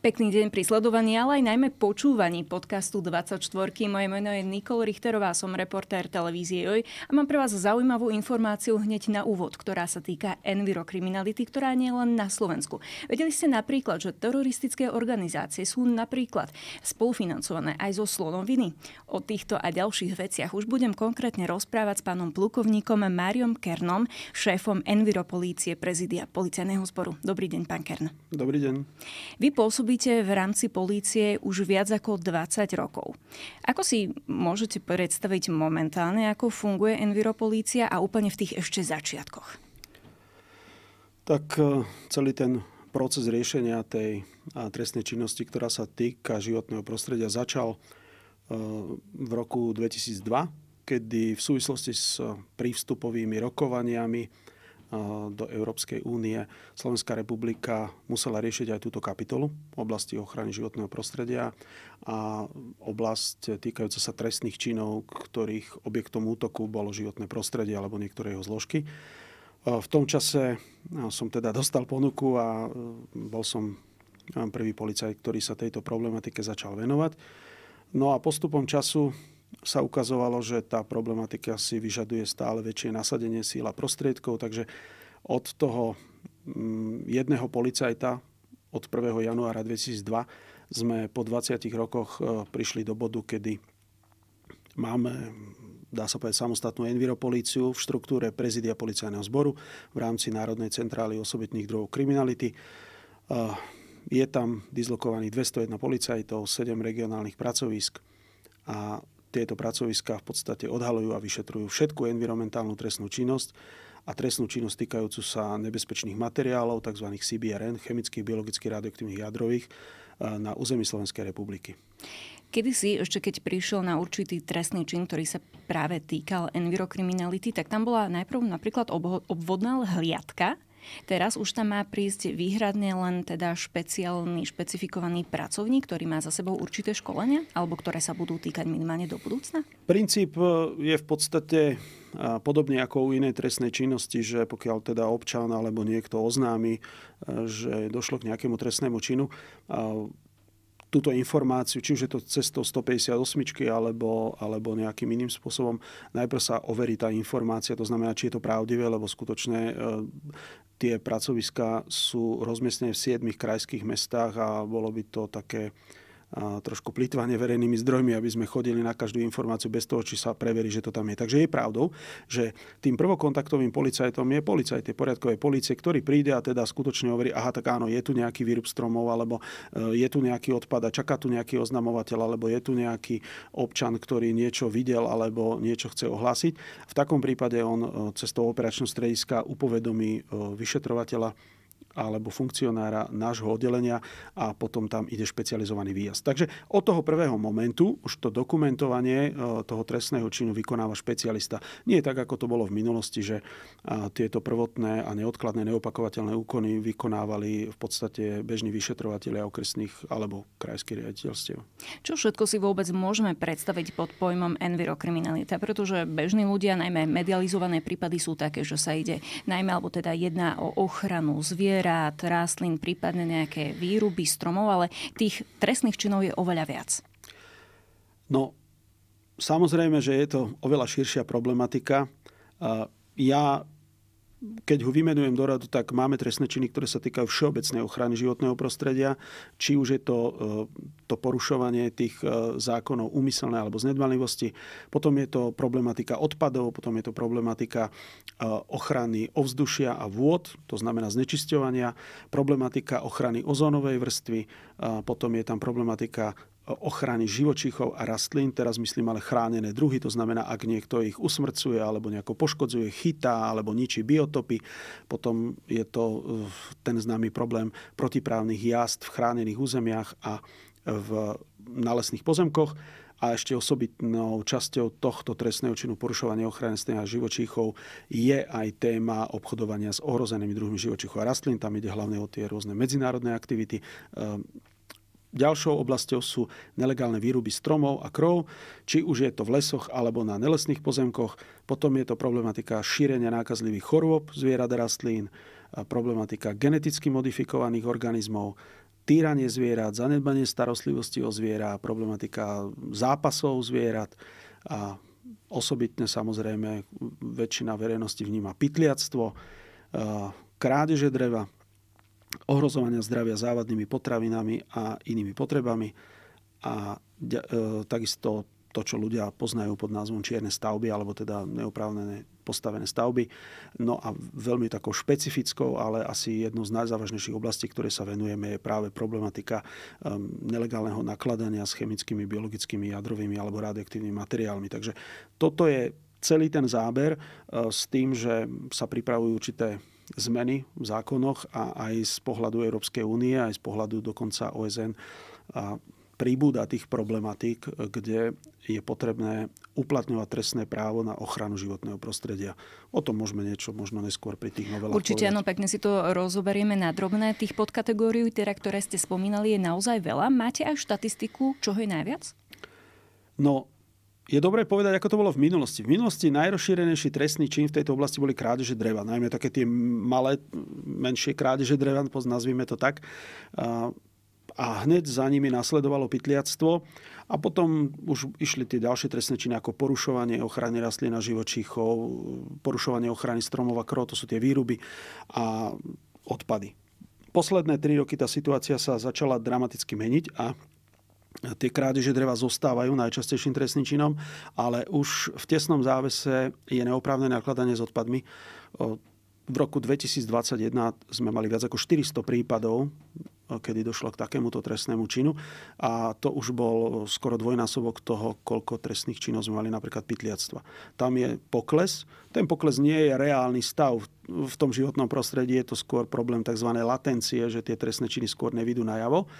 Pekný deň pri sledovaní, ale aj najmä počúvaní podcastu 24. Moje meno je Nikol Richterová, som reportér televízie JOJ a mám pre vás zaujímavú informáciu hneď na úvod, ktorá sa týka envirokriminality, ktorá nie len na Slovensku. Vedeli ste napríklad, že teroristické organizácie sú napríklad spolufinancované aj zo Slonoviny. O týchto a ďalších veciach už budem konkrétne rozprávať s pánom plukovníkom Máriom Kernom, šéfom enviropolície prezidia policajného zboru. Dobrý deň, pán Kern. Dobrý deň. Vy robíte v rámci polície už viac ako 20 rokov. Ako si môžete predstaviť momentálne, ako funguje Enviropolícia a úplne v tých ešte začiatkoch? Tak e, celý ten proces riešenia tej trestnej činnosti, ktorá sa týka životného prostredia, začal e, v roku 2002, kedy v súvislosti s prístupovými rokovaniami Eh, do Európskej únie. Slovenská republika musela riešiť aj túto kapitolu v oblasti ochrany životného prostredia a oblasť týkajúca sa trestných činov, ktorých objektom útoku bolo životné prostredie alebo niektoré jeho zložky. Eh, v tom čase eh, som teda dostal ponuku a bol som prvý policajt, ktorý sa tejto problematike začal venovať. No a postupom času sa ukazovalo, že tá problematika si vyžaduje stále väčšie nasadenie síl a prostriedkov, takže od toho mm, jedného policajta od 1. januára 2002 sme po 20 rokoch e, prišli do bodu, kedy máme, dá sa povedať, samostatnú enviropolíciu v štruktúre prezidia policajného zboru v rámci Národnej centrály osobitných druhov kriminality. E, je tam dislokovaných 201 policajtov, 7 regionálnych pracovisk a tieto pracoviská v podstate odhalujú a vyšetrujú všetku environmentálnu trestnú činnosť a trestnú činnosť týkajúcu sa nebezpečných materiálov, tzv. CBRN, chemických, biologických, radioaktívnych, jadrových, e, na území Slovenskej republiky. Kedy si, ešte keď prišiel na určitý trestný čin, ktorý sa práve týkal envirokriminality, tak tam bola najprv napríklad obvodná hliadka, Teraz už tam má prísť výhradne len teda špeciálny, špecifikovaný pracovník, ktorý má za sebou určité školenia, alebo ktoré sa budú týkať minimálne do budúcna? Princíp e, je v podstate e, podobne ako u inej trestnej činnosti, že pokiaľ teda občan alebo niekto oznámi, e, že došlo k nejakému trestnému činu, túto informáciu, či už je to cestou 158 alebo, alebo nejakým iným spôsobom, najprv sa overí tá informácia, to znamená, či je to pravdivé, lebo skutočne tie pracoviská sú rozmiestnené v siedmých krajských mestách a bolo by to také trošku plýtvanie verejnými zdrojmi, aby sme chodili na každú informáciu bez toho, či sa preverí, že to tam je. Takže je pravdou, že tým prvokontaktovým policajtom je policajt tej poriadkové policie, ktorý príde a teda skutočne hovorí, aha, tak áno, je tu nejaký výrub stromov, alebo e, je tu nejaký odpad a čaká tu nejaký oznamovateľ, alebo je tu nejaký občan, ktorý niečo videl alebo niečo chce ohlásiť. V takom prípade on e, cez toho operačného strediska upovedomí e, vyšetrovateľa alebo funkcionára nášho oddelenia a potom tam ide špecializovaný výjazd. Takže od toho prvého momentu už to dokumentovanie e, toho trestného činu vykonáva špecialista. Nie je tak, ako to bolo v minulosti, že tieto prvotné a neodkladné neopakovateľné úkony vykonávali v podstate bežní vyšetrovateľia okresných alebo krajských riaditeľstiev. Čo všetko si vôbec môžeme predstaviť pod pojmom envirokriminalita? Pretože bežní ľudia, najmä medializované prípady sú také, že sa ide najmä alebo teda jedná o ochranu zvier uzerát, rastlín, prípadne nejaké výruby stromov, ale tých trestných činov je oveľa viac. No, samozrejme, že je to oveľa širšia problematika. Ja keď ho vymenujem do radu, tak máme trestné činy, ktoré sa týkajú všeobecnej ochrany životného prostredia, či už je to e, to porušovanie tých e, zákonov úmyselné alebo z nedbanlivosti. Potom je to problematika odpadov, potom je to problematika e, ochrany ovzdušia a vôd, to znamená znečisťovania, problematika ochrany ozónovej vrstvy, potom je tam problematika ochrany živočíchov a rastlín, teraz myslím ale chránené druhy, to znamená, ak niekto ich usmrcuje alebo nejako poškodzuje, chytá alebo ničí biotopy, potom je to eh, ten známy problém protiprávnych jazd v chránených územiach a v nalesných pozemkoch a ešte osobitnou časťou tohto trestného činu porušovania ochrany a živočíchov je aj téma obchodovania s ohrozenými druhmi živočíchov a rastlín. Tam ide hlavne o tie rôzne medzinárodné aktivity ehm, Ďalšou oblasťou sú nelegálne výruby stromov a krov, či už je to v lesoch alebo na nelesných pozemkoch. Potom je to problematika šírenia nákazlivých chorôb zvierat a rastlín, problematika geneticky modifikovaných organizmov, týranie zvierat, zanedbanie starostlivosti o zviera, problematika zápasov zvierat a osobitne samozrejme väčšina verejnosti vníma pytliactvo, krádeže dreva, ohrozovania zdravia závadnými potravinami a inými potrebami a e, takisto to, čo ľudia poznajú pod názvom čierne stavby, alebo teda neoprávnené postavené stavby. No a veľmi takou špecifickou, ale asi jednou z najzávažnejších oblastí, ktoré sa venujeme, je práve problematika e, nelegálneho nakladania s chemickými, biologickými, jadrovými alebo radioaktívnymi materiálmi. Takže toto je celý ten záber e, s tým, že sa pripravujú určité zmeny v zákonoch a aj z pohľadu Európskej únie, aj z pohľadu dokonca OSN a príbuda tých problematík, kde je potrebné uplatňovať trestné právo na ochranu životného prostredia. O tom môžeme niečo možno neskôr pri tých novelách Určite áno, pekne si to rozoberieme na drobné. Tých podkategórií, teda, ktoré ste spomínali, je naozaj veľa. Máte aj štatistiku, čoho je najviac? No, je dobré povedať, ako to bolo v minulosti. V minulosti najrozšírenejší trestný čin v tejto oblasti boli krádeže dreva. Najmä také tie malé, menšie krádeže dreva, nazvime to tak. A hneď za nimi nasledovalo pytliactvo. A potom už išli tie ďalšie trestné činy ako porušovanie ochrany rastlín a živočíchov, porušovanie ochrany stromov a krov, to sú tie výruby a odpady. Posledné tri roky tá situácia sa začala dramaticky meniť a Tie krádeže dreva zostávajú najčastejším trestným činom, ale už v tesnom závese je neoprávne nakladanie s odpadmi. V roku 2021 sme mali viac ako 400 prípadov, kedy došlo k takémuto trestnému činu a to už bol skoro dvojnásobok toho, koľko trestných činov sme mali napríklad pytliactva. Tam je pokles. Ten pokles nie je reálny stav v tom životnom prostredí, je to skôr problém tzv. latencie, že tie trestné činy skôr nevidú najavo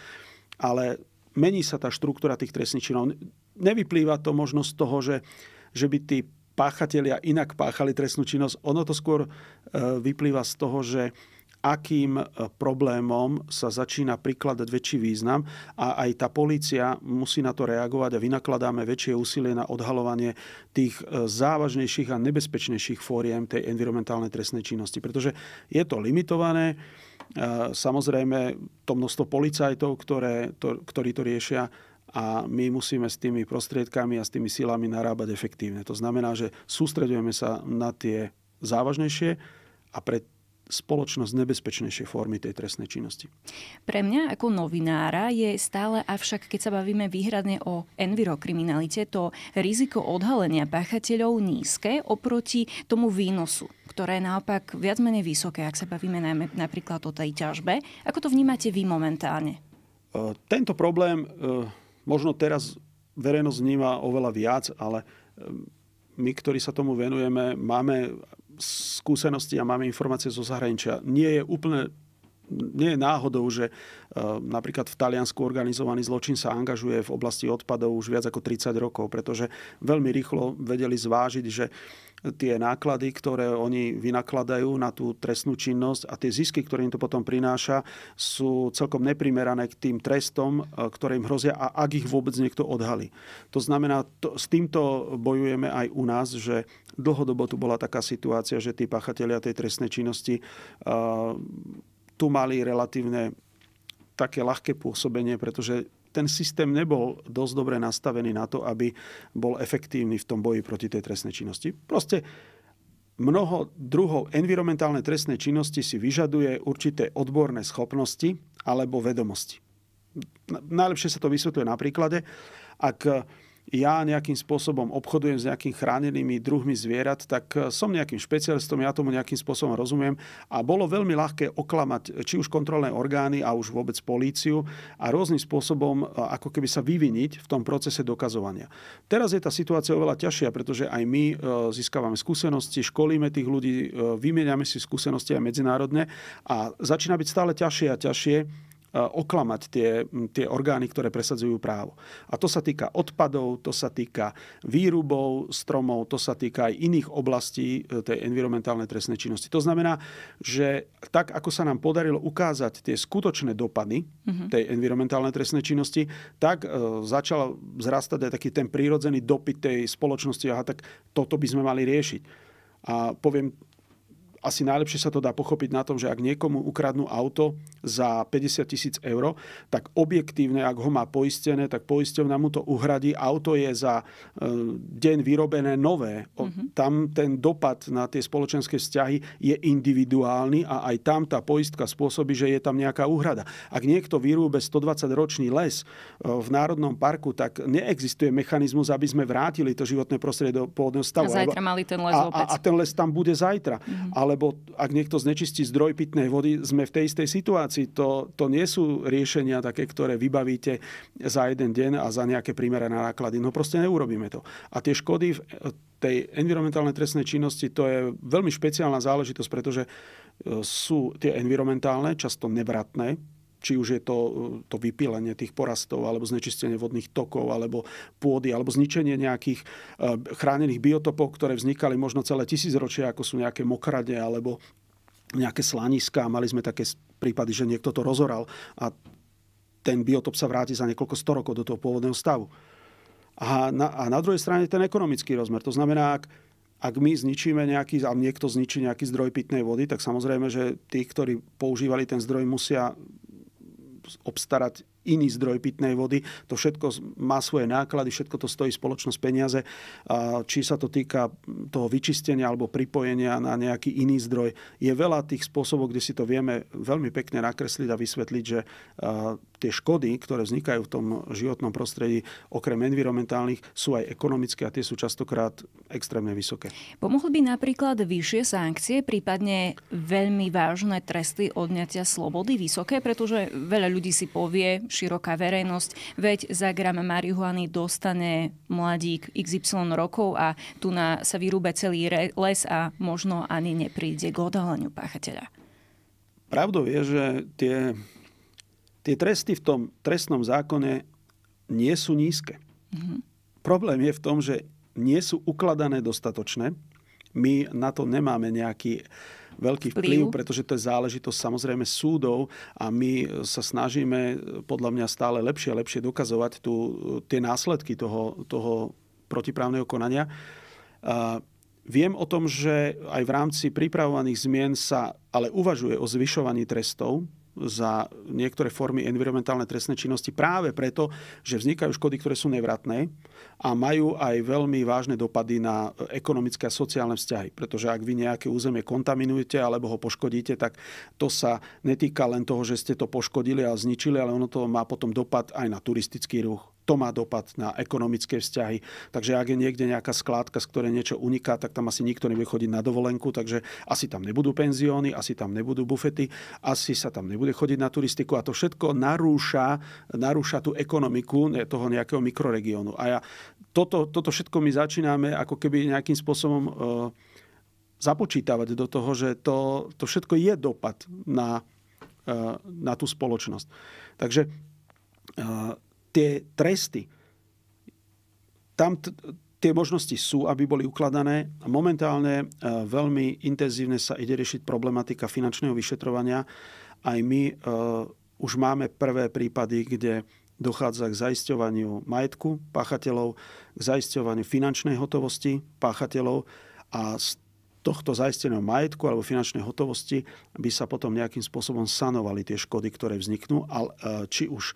ale mení sa tá štruktúra tých trestných činov. Nevyplýva to možnosť z toho, že, že by tí páchatelia inak páchali trestnú činnosť. Ono to skôr e, vyplýva z toho, že akým e, problémom sa začína prikladať väčší význam a aj tá polícia musí na to reagovať a vynakladáme väčšie úsilie na odhalovanie tých e, závažnejších a nebezpečnejších fóriem tej environmentálnej trestnej činnosti. Pretože je to limitované, E, samozrejme, to množstvo policajtov, ktoré, to, ktorí to riešia, a my musíme s tými prostriedkami a s tými silami narábať efektívne. To znamená, že sústredujeme sa na tie závažnejšie a pre spoločnosť nebezpečnejšie formy tej trestnej činnosti. Pre mňa ako novinára je stále, avšak keď sa bavíme výhradne o envirokriminalite, to riziko odhalenia páchateľov nízke oproti tomu výnosu, ktoré je naopak viac menej vysoké, ak sa bavíme najmä napríklad o tej ťažbe. Ako to vnímate vy momentálne? E, tento problém e, možno teraz verejnosť vníma oveľa viac, ale my, ktorí sa tomu venujeme, máme skúsenosti a máme informácie zo zahraničia. Nie je úplne nie je náhodou, že e, napríklad v Taliansku organizovaný zločin sa angažuje v oblasti odpadov už viac ako 30 rokov, pretože veľmi rýchlo vedeli zvážiť, že tie náklady, ktoré oni vynakladajú na tú trestnú činnosť a tie zisky, ktoré im to potom prináša, sú celkom neprimerané k tým trestom, e, ktoré im hrozia a ak ich vôbec niekto odhalí. To znamená, to, s týmto bojujeme aj u nás, že dlhodobo tu bola taká situácia, že tí pachatelia tej trestnej činnosti uh, tu mali relatívne také ľahké pôsobenie, pretože ten systém nebol dosť dobre nastavený na to, aby bol efektívny v tom boji proti tej trestnej činnosti. Proste mnoho druhov environmentálnej trestnej činnosti si vyžaduje určité odborné schopnosti alebo vedomosti. Najlepšie sa to vysvetľuje na príklade, ak ja nejakým spôsobom obchodujem s nejakými chránenými druhmi zvierat, tak eh, som nejakým špecialistom, ja tomu nejakým spôsobom rozumiem a bolo veľmi ľahké oklamať eh, či už kontrolné orgány a už vôbec políciu a rôznym spôsobom eh, ako keby sa vyviniť v tom procese dokazovania. Teraz je tá situácia oveľa ťažšia, pretože aj my získavame skúsenosti, školíme tých ľudí, vymieňame si skúsenosti aj medzinárodne a začína byť stále ťažšie a ťažšie E, oklamať tie, tie orgány, ktoré presadzujú právo. A to sa týka odpadov, to sa týka výrubov stromov, to sa týka aj iných oblastí e, tej environmentálnej trestnej činnosti. To znamená, že tak, ako sa nám podarilo ukázať tie skutočné dopady mhm. tej environmentálnej trestnej činnosti, tak e, začal zrastať aj taký ten prírodzený dopyt tej spoločnosti, aha, tak toto by sme mali riešiť. A poviem asi najlepšie sa to dá pochopiť na tom, že ak niekomu ukradnú auto za 50 tisíc eur, tak objektívne, ak ho má poistené, tak poisťovna mu to uhradí. Auto je za e, deň vyrobené nové. Mm-hmm. Tam ten dopad na tie spoločenské vzťahy je individuálny a aj tam tá poistka spôsobí, že je tam nejaká úhrada. Ak niekto vyrúbe 120-ročný les e, v Národnom parku, tak neexistuje mechanizmus, aby sme vrátili to životné prostredie do pôvodného stavu. A zajtra mali ten les a, opäť. A, a ten les tam bude zajtra. Mm-hmm. Ale alebo ak niekto znečistí zdroj pitnej vody, sme v tej istej situácii. To, to nie sú riešenia také, ktoré vybavíte za jeden deň a za nejaké primerané náklady. No proste neurobíme to. A tie škody v e, tej environmentálnej trestnej činnosti, to je veľmi špeciálna záležitosť, pretože e, sú tie environmentálne, často nevratné, či už je to, to vypílenie tých porastov, alebo znečistenie vodných tokov, alebo pôdy, alebo zničenie nejakých eh, chránených biotopov, ktoré vznikali možno celé tisícročia, ako sú nejaké mokrade, alebo nejaké slaniska. Mali sme také prípady, že niekto to rozoral a ten biotop sa vráti za niekoľko sto rokov do toho pôvodného stavu. A na, a na druhej strane ten ekonomický rozmer. To znamená, ak ak my zničíme nejaký, a niekto zničí nejaký zdroj pitnej vody, tak samozrejme, že tí, ktorí používali ten zdroj, musia obstarať iný zdroj pitnej vody. To všetko má svoje náklady, všetko to stojí spoločnosť peniaze. Či sa to týka toho vyčistenia alebo pripojenia na nejaký iný zdroj. Je veľa tých spôsobov, kde si to vieme veľmi pekne nakresliť a vysvetliť, že tie škody, ktoré vznikajú v tom životnom prostredí, okrem environmentálnych, sú aj ekonomické a tie sú častokrát extrémne vysoké. Pomohli by napríklad vyššie sankcie, prípadne veľmi vážne tresty odňatia slobody vysoké, pretože veľa ľudí si povie, široká verejnosť, veď za gram marihuany dostane mladík XY rokov a tu na sa vyrúbe celý les a možno ani nepríde k odhaleniu páchateľa. Pravdou je, že tie tie tresty v tom trestnom zákone nie sú nízke. Mm-hmm. Problém je v tom, že nie sú ukladané dostatočné. My na to nemáme nejaký veľký vplyv, vplyv, pretože to je záležitosť samozrejme súdov a my sa snažíme podľa mňa stále lepšie a lepšie dokazovať tu, tie následky toho, toho protiprávneho konania. A viem o tom, že aj v rámci pripravovaných zmien sa ale uvažuje o zvyšovaní trestov za niektoré formy environmentálne trestnej činnosti práve preto, že vznikajú škody, ktoré sú nevratné a majú aj veľmi vážne dopady na ekonomické a sociálne vzťahy. Pretože ak vy nejaké územie kontaminujete alebo ho poškodíte, tak to sa netýka len toho, že ste to poškodili a zničili, ale ono to má potom dopad aj na turistický ruch to má dopad na ekonomické vzťahy. Takže ak je niekde nejaká skládka, z ktorej niečo uniká, tak tam asi nikto nebude chodiť na dovolenku, takže asi tam nebudú penzióny, asi tam nebudú bufety, asi sa tam nebude chodiť na turistiku a to všetko narúša, narúša tú ekonomiku toho nejakého mikroregiónu. A ja, toto, toto všetko my začíname ako keby nejakým spôsobom e, započítavať do toho, že to, to všetko je dopad na, e, na tú spoločnosť. Takže e, tie tresty, tam t- tie možnosti sú, aby boli ukladané. Momentálne e, veľmi intenzívne sa ide riešiť problematika finančného vyšetrovania. Aj my e, už máme prvé prípady, kde dochádza k zaisťovaniu majetku páchateľov, k zaisťovaniu finančnej hotovosti páchateľov a z tohto zaisteného majetku alebo finančnej hotovosti by sa potom nejakým spôsobom sanovali tie škody, ktoré vzniknú, e, či už e,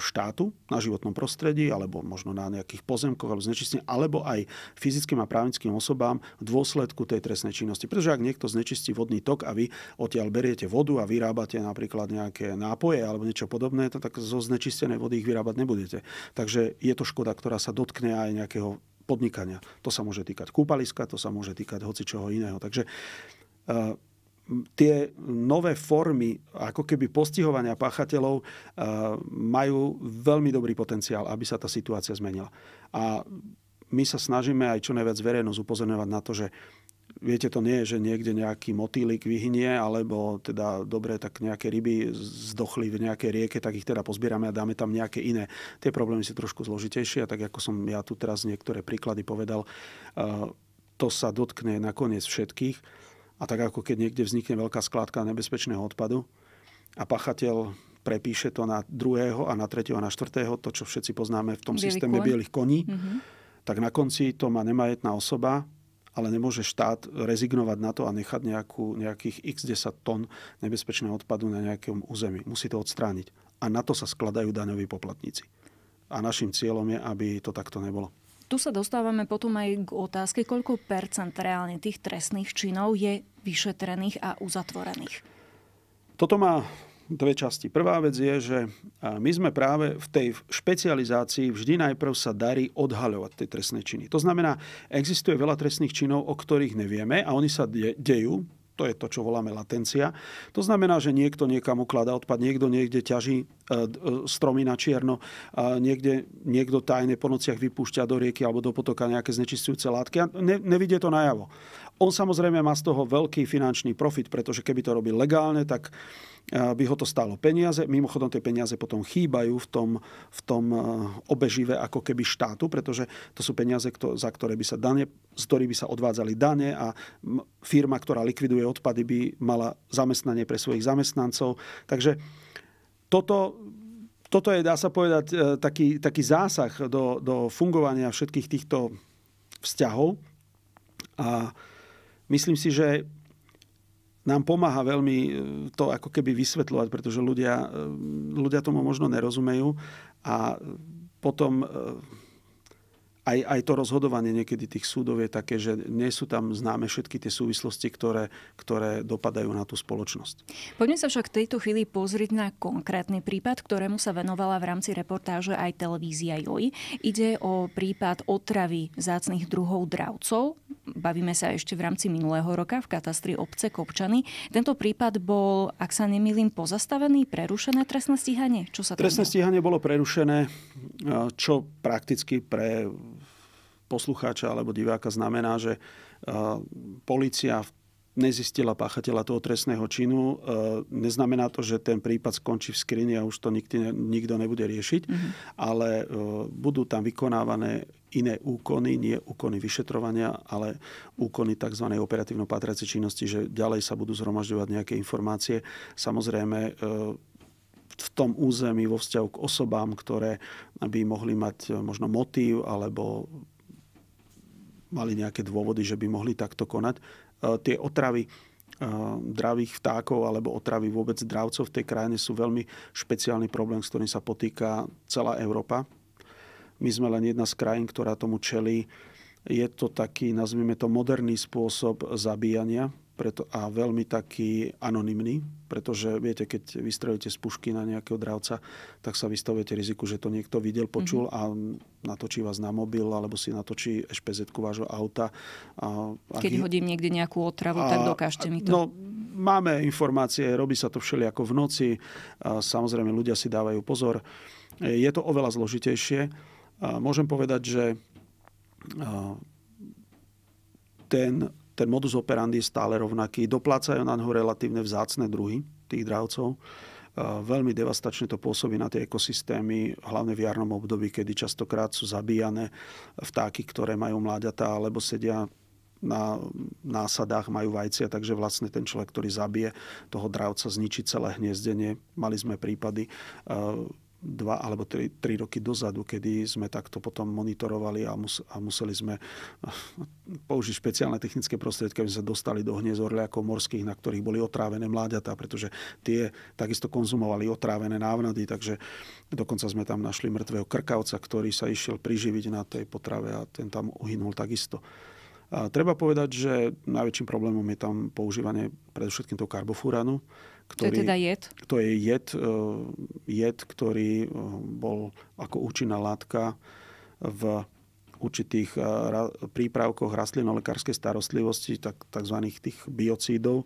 štátu na životnom prostredí, alebo možno na nejakých pozemkoch alebo znečistení, alebo aj fyzickým a právnickým osobám v dôsledku tej trestnej činnosti. Pretože ak niekto znečistí vodný tok a vy odtiaľ beriete vodu a vyrábate napríklad nejaké nápoje alebo niečo podobné, tak zo znečistenej vody ich vyrábať nebudete. Takže je to škoda, ktorá sa dotkne aj nejakého podnikania. To sa môže týkať kúpaliska, to sa môže týkať hoci čoho iného. Takže e, tie nové formy ako keby postihovania páchateľov e, majú veľmi dobrý potenciál, aby sa tá situácia zmenila. A my sa snažíme aj čo najviac verejnosť upozorňovať na to, že viete, to nie je, že niekde nejaký motýlik vyhnie, alebo teda dobre, tak nejaké ryby zdochli v nejakej rieke, tak ich teda pozbierame a dáme tam nejaké iné. Tie problémy sú trošku zložitejšie a tak ako som ja tu teraz niektoré príklady povedal, eh, to sa dotkne nakoniec všetkých. A tak ako keď niekde vznikne veľká skládka nebezpečného odpadu a pachateľ prepíše to na druhého a na tretieho a na štvrtého, to čo všetci poznáme v tom Bielý systéme kon. bielých koní, mm-hmm. tak na konci to má nemajetná osoba, ale nemôže štát rezignovať na to a nechať nejakú, nejakých x 10 tón nebezpečného odpadu na nejakom území. Musí to odstrániť. A na to sa skladajú daňoví poplatníci. A našim cieľom je, aby to takto nebolo. Tu sa dostávame potom aj k otázke, koľko percent reálne tých trestných činov je vyšetrených a uzatvorených. Toto má dve časti. Prvá vec je, že my sme práve v tej špecializácii vždy najprv sa darí odhaľovať tie trestné činy. To znamená, existuje veľa trestných činov, o ktorých nevieme a oni sa de- dejú, to je to, čo voláme latencia. To znamená, že niekto niekam ukladá odpad, niekto niekde ťaží e, e, stromy na čierno, niekde, niekto tajne po nociach vypúšťa do rieky alebo do potoka nejaké znečistujúce látky a ne, nevidie to najavo. On samozrejme má z toho veľký finančný profit, pretože keby to robil legálne, tak eh, by ho to stálo peniaze. Mimochodom, tie peniaze potom chýbajú v tom, v tom eh, obežive ako keby štátu, pretože to sú peniaze, za ktoré by sa dane, z ktorých by sa odvádzali dane a firma, ktorá likviduje odpady, by mala zamestnanie pre svojich zamestnancov. Takže toto toto je, dá sa povedať, eh, taký, taký zásah do, do fungovania všetkých týchto vzťahov. A myslím si, že nám pomáha veľmi e, to ako keby vysvetľovať, pretože ľudia, e, ľudia tomu možno nerozumejú a potom e, aj, aj to rozhodovanie niekedy tých súdov je také, že nie sú tam známe všetky tie súvislosti, ktoré, ktoré dopadajú na tú spoločnosť. Poďme sa však v tejto chvíli pozrieť na konkrétny prípad, ktorému sa venovala v rámci reportáže aj televízia JOJ. Ide o prípad otravy zácných druhov dravcov. Bavíme sa ešte v rámci minulého roka v katastri obce Kopčany. Tento prípad bol, ak sa nemýlim, pozastavený, prerušené trestné stíhanie? Čo sa trestné stíhanie bolo prerušené, čo prakticky pre poslucháča alebo diváka znamená, že e, policia nezistila páchateľa toho trestného činu. E, neznamená to, že ten prípad skončí v skrini a už to nikdy, nikto nebude riešiť, mm-hmm. ale e, budú tam vykonávané iné úkony, nie úkony vyšetrovania, ale úkony tzv. operatívno-patracej činnosti, že ďalej sa budú zhromažďovať nejaké informácie. Samozrejme, v tom území vo vzťahu k osobám, ktoré by mohli mať možno motív alebo mali nejaké dôvody, že by mohli takto konať. E, tie otravy e, dravých vtákov alebo otravy vôbec dravcov v tej krajine sú veľmi špeciálny problém, s ktorým sa potýka celá Európa. My sme len jedna z krajín, ktorá tomu čelí. Je to taký, nazvime to, moderný spôsob zabíjania, preto, a veľmi taký anonymný, pretože viete, keď vystrelíte z pušky na nejakého dravca, tak sa vystavujete riziku, že to niekto videl, počul mm-hmm. a natočí vás na mobil alebo si natočí špz vášho auta. A, a keď hy... hodím niekde nejakú otravu, a, tak dokážte mi to. No, máme informácie, robí sa to všeli ako v noci, a samozrejme ľudia si dávajú pozor. Je to oveľa zložitejšie. A môžem povedať, že ten ten modus operandi je stále rovnaký. Doplácajú na ňo relatívne vzácne druhy tých dravcov. E, veľmi devastačne to pôsobí na tie ekosystémy, hlavne v jarnom období, kedy častokrát sú zabíjane vtáky, ktoré majú mláďatá alebo sedia na násadách majú vajcia, takže vlastne ten človek, ktorý zabije toho dravca, zničí celé hniezdenie. Mali sme prípady e, dva alebo tri, tri roky dozadu, kedy sme takto potom monitorovali a, mus, a museli sme eh, použiť špeciálne technické prostriedky, aby sme sa dostali do hniezd orliakov morských, na ktorých boli otrávené mláďatá, pretože tie takisto konzumovali otrávené návnady, takže dokonca sme tam našli mŕtvého krkavca, ktorý sa išiel priživiť na tej potrave a ten tam uhynul takisto. A treba povedať, že najväčším problémom je tam používanie predovšetkým toho karbofúranu, ktorý, to je teda jed? To je jed, e, jed, ktorý e, bol ako účinná látka v určitých eh, prípravkoch rastlinolekárskej starostlivosti, tak, tzv. tých biocídov,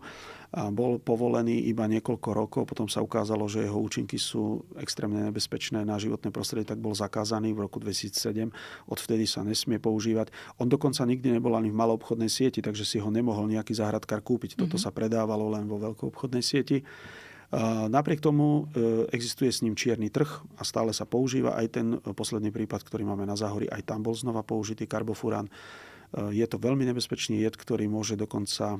bol povolený iba niekoľko rokov, potom sa ukázalo, že jeho účinky sú extrémne nebezpečné na životné prostredie, tak bol zakázaný v roku 2007, odvtedy sa nesmie používať. On dokonca nikdy nebol ani v maloobchodnej sieti, takže si ho nemohol nejaký zahradkár kúpiť. Toto mm-hmm. sa predávalo len vo veľkoobchodnej sieti. Napriek tomu e, existuje s ním čierny trh a stále sa používa aj ten e, posledný prípad, ktorý máme na Záhori, aj tam bol znova použitý karbofurán. E, je to veľmi nebezpečný jed, ktorý môže dokonca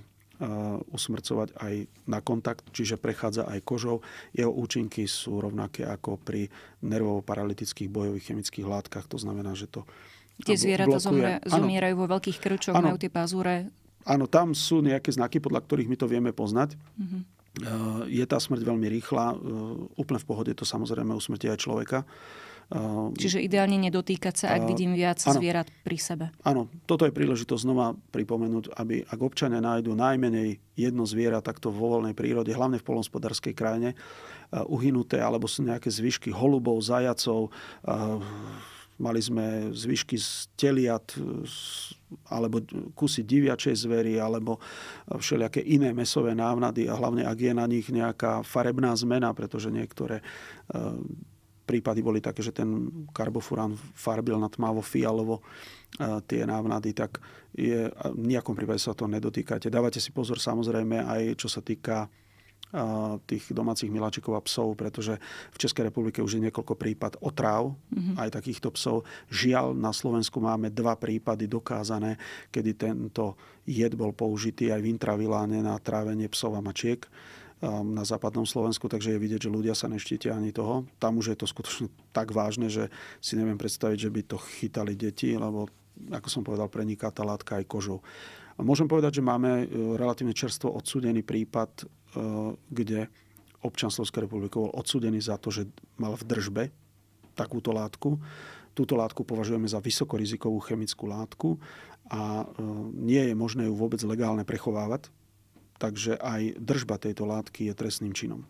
usmrcovať aj na kontakt, čiže prechádza aj kožou. Jeho účinky sú rovnaké ako pri nervovo-paralytických bojových chemických látkach. To znamená, že to Tie zvieratá zomierajú vo veľkých krčoch, majú tie pazúre. Áno, tam sú nejaké znaky, podľa ktorých my to vieme poznať. Mm-hmm. Eh, je tá smrť veľmi rýchla, eh, úplne v pohode to samozrejme usmrti aj človeka. Eh, Čiže ideálne nedotýkať sa, ak vidím viac áno, zvierat pri sebe. Áno, toto je príležitosť znova pripomenúť, aby ak občania nájdu najmenej jedno zviera takto vo voľnej prírode, hlavne v polnospodárskej krajine, uhynuté, alebo sú nejaké zvyšky holubov, zajacov, Mali sme zvyšky z teliat, e, alebo kusy diviačej zvery, alebo všelijaké iné mesové návnady a hlavne, ak je na nich nejaká farebná zmena, pretože niektoré e, prípady boli také, že ten karbofurán farbil na tmavo-fialovo e, tie návnady, tak je, v nejakom prípade sa to nedotýkate. Dávate si pozor samozrejme aj čo sa týka tých domácich miláčikov a psov, pretože v Českej republike už je niekoľko prípad otráv mm-hmm. aj takýchto psov. Žiaľ, na Slovensku máme dva prípady dokázané, kedy tento jed bol použitý aj v intraviláne na trávenie psov a mačiek na západnom Slovensku, takže je vidieť, že ľudia sa neštítia ani toho. Tam už je to skutočne tak vážne, že si neviem predstaviť, že by to chytali deti, lebo ako som povedal, preniká tá látka aj kožou. Môžem povedať, že máme e, relatívne čerstvo odsudený prípad, e, kde občan Slovenskej republiky bol odsudený za to, že mal v držbe takúto látku. Túto látku považujeme za vysokorizikovú chemickú látku a e, nie je možné ju vôbec legálne prechovávať. Takže aj držba tejto látky je trestným činom.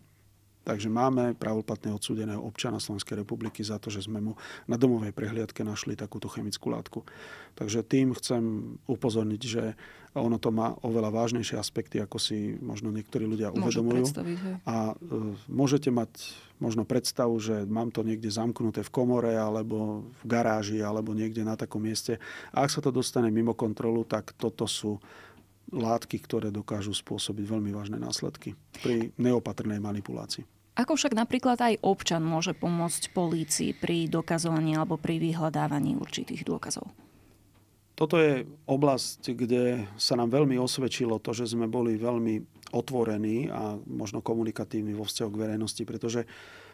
Takže máme pravoplatne odsúdeného občana Slovenskej republiky za to, že sme mu na domovej prehliadke našli takúto chemickú látku. Takže tým chcem upozorniť, že ono to má oveľa vážnejšie aspekty, ako si možno niektorí ľudia Môžu uvedomujú. A e, môžete mať možno predstavu, že mám to niekde zamknuté v komore, alebo v garáži, alebo niekde na takom mieste. A ak sa to dostane mimo kontrolu, tak toto sú látky, ktoré dokážu spôsobiť veľmi vážne následky pri neopatrnej manipulácii. Ako však napríklad aj občan môže pomôcť polícii pri dokazovaní alebo pri vyhľadávaní určitých dôkazov? Toto je oblasť, kde sa nám veľmi osvedčilo to, že sme boli veľmi otvorení a možno komunikatívni vo vzťahu k verejnosti, pretože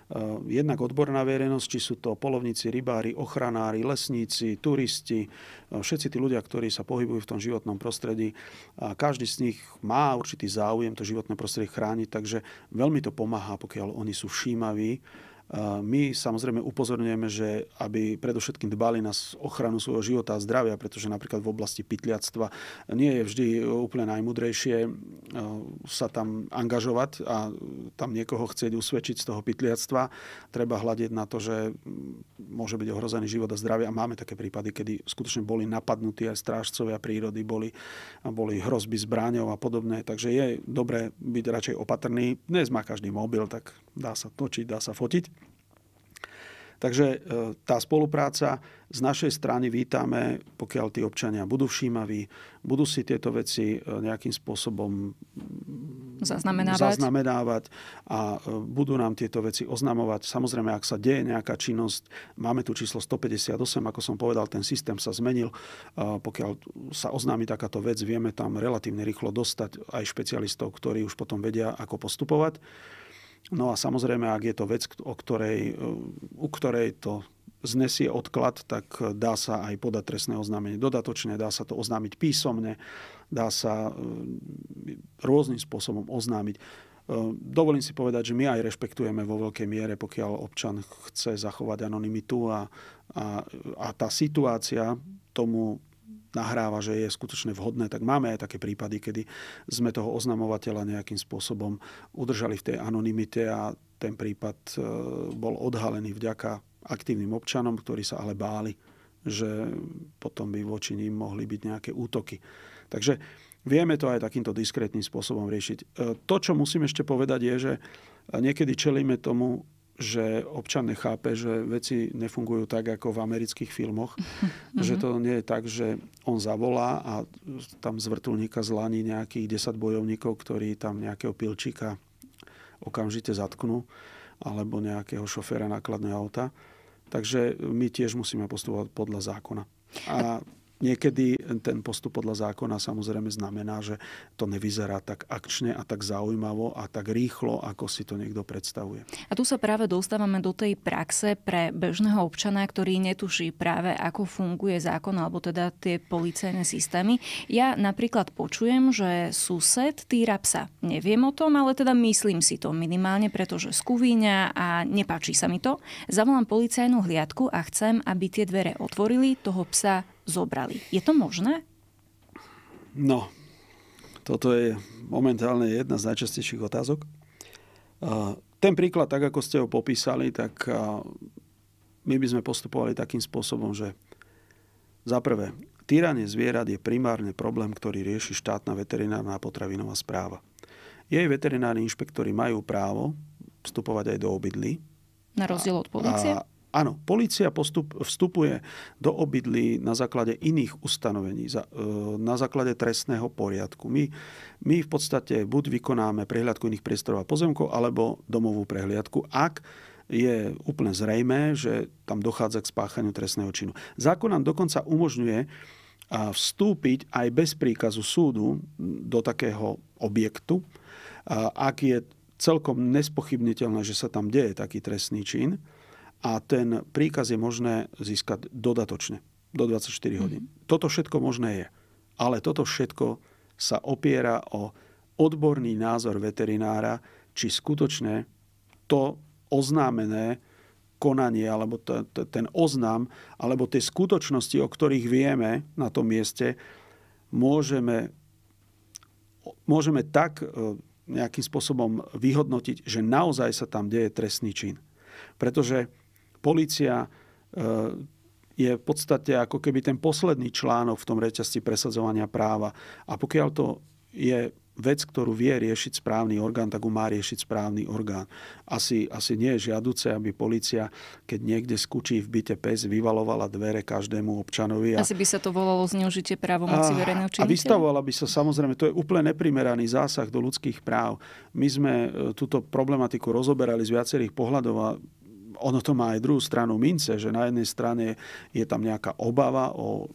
Eh, jednak odborná verejnosť, či sú to polovníci, rybári, ochranári, lesníci, turisti, eh, všetci tí ľudia, ktorí sa pohybujú v tom životnom prostredí. A každý z nich má určitý záujem to životné prostredie chrániť, takže veľmi to pomáha, pokiaľ oni sú všímaví my samozrejme upozorňujeme, že aby predovšetkým dbali na ochranu svojho života a zdravia, pretože napríklad v oblasti pytliactva nie je vždy e, úplne najmudrejšie e, sa tam angažovať a tam niekoho chcieť usvedčiť z toho pytliactva. Treba hľadiť na to, že môže byť ohrozený život a zdravie a máme také prípady, kedy skutočne boli napadnutí aj strážcovia prírody, boli, boli hrozby zbráňov a podobné. Takže je dobré byť radšej opatrný. Dnes má každý mobil, tak dá sa točiť, dá sa fotiť. Takže e, tá spolupráca z našej strany vítame, pokiaľ tí občania budú všímaví, budú si tieto veci e, nejakým spôsobom mm, zaznamenávať, zaznamenávať a e, budú nám tieto veci oznamovať. Samozrejme, ak sa deje nejaká činnosť, máme tu číslo 158, ako som povedal, ten systém sa zmenil. Pokiaľ sa oznámi takáto vec, vieme tam relatívne rýchlo dostať aj špecialistov, ktorí už potom vedia, ako postupovať. No a samozrejme, ak je to vec, o ktorej, e, u ktorej to znesie odklad, tak dá sa aj podať trestné oznámenie dodatočne, dá sa to oznámiť písomne, dá sa e, rôznym spôsobom oznámiť. E, dovolím si povedať, že my aj rešpektujeme vo veľkej miere, pokiaľ občan chce zachovať anonymitu a, a, a tá situácia tomu nahráva, že je skutočne vhodné, tak máme aj také prípady, kedy sme toho oznamovateľa nejakým spôsobom udržali v tej anonimite a ten prípad e, bol odhalený vďaka aktívnym občanom, ktorí sa ale báli, že potom by voči ním mohli byť nejaké útoky. Takže vieme to aj takýmto diskrétnym spôsobom riešiť. E, to, čo musím ešte povedať, je, že niekedy čelíme tomu že občan nechápe, že veci nefungujú tak, ako v amerických filmoch. Mm-hmm. Že mhm. to nie je tak, že on zavolá a tam z vrtulníka zlani nejakých 10 bojovníkov, ktorí tam nejakého pilčíka okamžite zatknú, alebo nejakého šoféra nákladného auta. Takže my tiež musíme postupovať podľa zákona. A Niekedy ten postup podľa zákona samozrejme znamená, že to nevyzerá tak akčne a tak zaujímavo a tak rýchlo, ako si to niekto predstavuje. A tu sa práve dostávame do tej praxe pre bežného občana, ktorý netuší práve, ako funguje zákon alebo teda tie policajné systémy. Ja napríklad počujem, že sused týra psa. Neviem o tom, ale teda myslím si to minimálne, pretože skuvíňa a nepáči sa mi to. Zavolám policajnú hliadku a chcem, aby tie dvere otvorili, toho psa zobrali. Je to možné? No, toto je momentálne jedna z najčastejších otázok. Ten príklad, tak ako ste ho popísali, tak my by sme postupovali takým spôsobom, že za prvé, týranie zvierat je primárne problém, ktorý rieši štátna veterinárna a potravinová správa. Jej veterinárni inšpektori majú právo vstupovať aj do obydlí. Na rozdiel od policie? A, Áno, policia postup, vstupuje do obydlí na základe iných ustanovení, za, e, na základe trestného poriadku. My, my v podstate buď vykonáme prehliadku iných priestorov a pozemkov, alebo domovú prehliadku, ak je úplne zrejmé, že tam dochádza k spáchaniu trestného činu. Zákon nám dokonca umožňuje vstúpiť aj bez príkazu súdu do takého objektu, ak je celkom nespochybniteľné, že sa tam deje taký trestný čin a ten príkaz je možné získať dodatočne, do 24 mhm. hodín. Mm-hmm. Toto všetko možné je, ale toto všetko sa opiera o odborný názor veterinára, či skutočne to oznámené konanie, alebo t- t- ten oznám, alebo tie skutočnosti, o ktorých vieme na tom mieste, môžeme, môžeme tak e, nejakým spôsobom vyhodnotiť, že naozaj sa tam deje trestný čin. Pretože policia e, je v podstate ako keby ten posledný článok v tom reťazci presadzovania práva. A pokiaľ to je vec, ktorú vie riešiť správny orgán, tak ju má riešiť správny orgán. Asi, asi nie je žiaduce, aby policia, keď niekde skučí v byte pes, vyvalovala dvere každému občanovi. A... Asi by sa to volalo zneužitie právomoci verejného činiteľa. A vystavovala by sa samozrejme, to je úplne neprimeraný zásah do ľudských práv. My sme e, túto problematiku rozoberali z viacerých pohľadov a ono to má aj druhú stranu mince, že na jednej strane je tam nejaká obava o